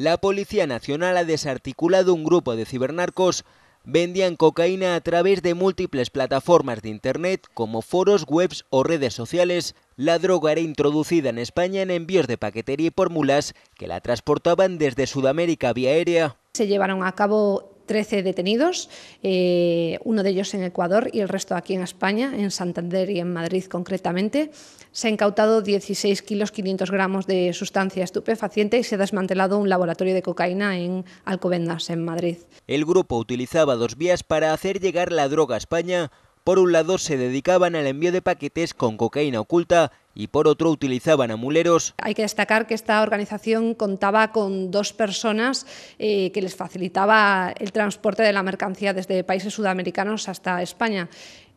la Policía Nacional ha desarticulado un grupo de cibernarcos vendían cocaína a través de múltiples plataformas de Internet como foros, webs o redes sociales. La droga era introducida en España en envíos de paquetería y fórmulas que la transportaban desde Sudamérica vía aérea. Se llevaron a cabo 13 detenidos, eh, uno de ellos en Ecuador y el resto aquí en España, en Santander y en Madrid concretamente. Se ha incautado 16 kilos 500 gramos de sustancia estupefaciente y se ha desmantelado un laboratorio de cocaína en Alcobendas, en Madrid. El grupo utilizaba dos vías para hacer llegar la droga a España por un lado se dedicaban al envío de paquetes con cocaína oculta y por otro utilizaban amuleros. Hay que destacar que esta organización contaba con dos personas eh, que les facilitaba el transporte de la mercancía desde países sudamericanos hasta España.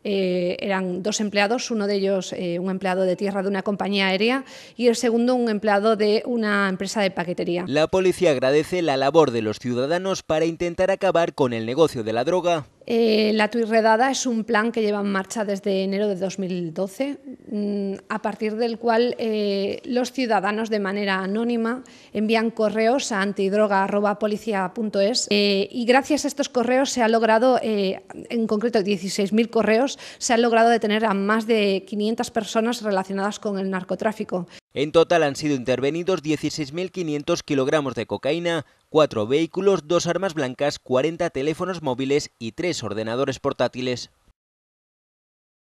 Eh, eran dos empleados, uno de ellos eh, un empleado de tierra de una compañía aérea y el segundo un empleado de una empresa de paquetería. La policía agradece la labor de los ciudadanos para intentar acabar con el negocio de la droga. Eh, la Tuirredada es un plan que lleva en marcha desde enero de 2012, mm, a partir del cual eh, los ciudadanos de manera anónima envían correos a antidroga.policia.es eh, y gracias a estos correos se ha logrado, en concreto 16.000 correos, se ha logrado detener a más de 500 personas relacionadas con el narcotráfico. En total han sido intervenidos 16.500 kilogramos de cocaína, cuatro vehículos, dos armas blancas, 40 teléfonos móviles y tres ordenadores portátiles.